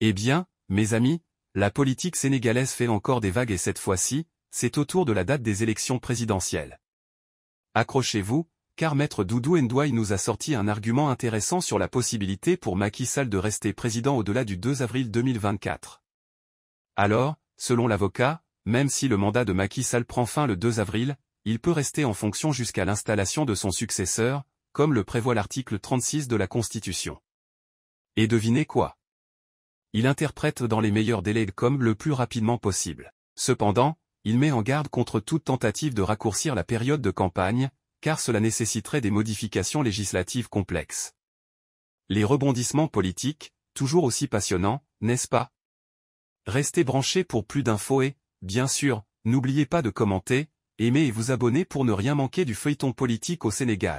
Eh bien, mes amis, la politique sénégalaise fait encore des vagues et cette fois-ci, c'est autour de la date des élections présidentielles. Accrochez-vous, car maître Doudou Ndouaï nous a sorti un argument intéressant sur la possibilité pour Macky Sall de rester président au-delà du 2 avril 2024. Alors, selon l'avocat, même si le mandat de Macky Sall prend fin le 2 avril, il peut rester en fonction jusqu'à l'installation de son successeur, comme le prévoit l'article 36 de la Constitution. Et devinez quoi il interprète dans les meilleurs délais com' le plus rapidement possible. Cependant, il met en garde contre toute tentative de raccourcir la période de campagne, car cela nécessiterait des modifications législatives complexes. Les rebondissements politiques, toujours aussi passionnants, n'est-ce pas Restez branchés pour plus d'infos et, bien sûr, n'oubliez pas de commenter, aimer et vous abonner pour ne rien manquer du feuilleton politique au Sénégal.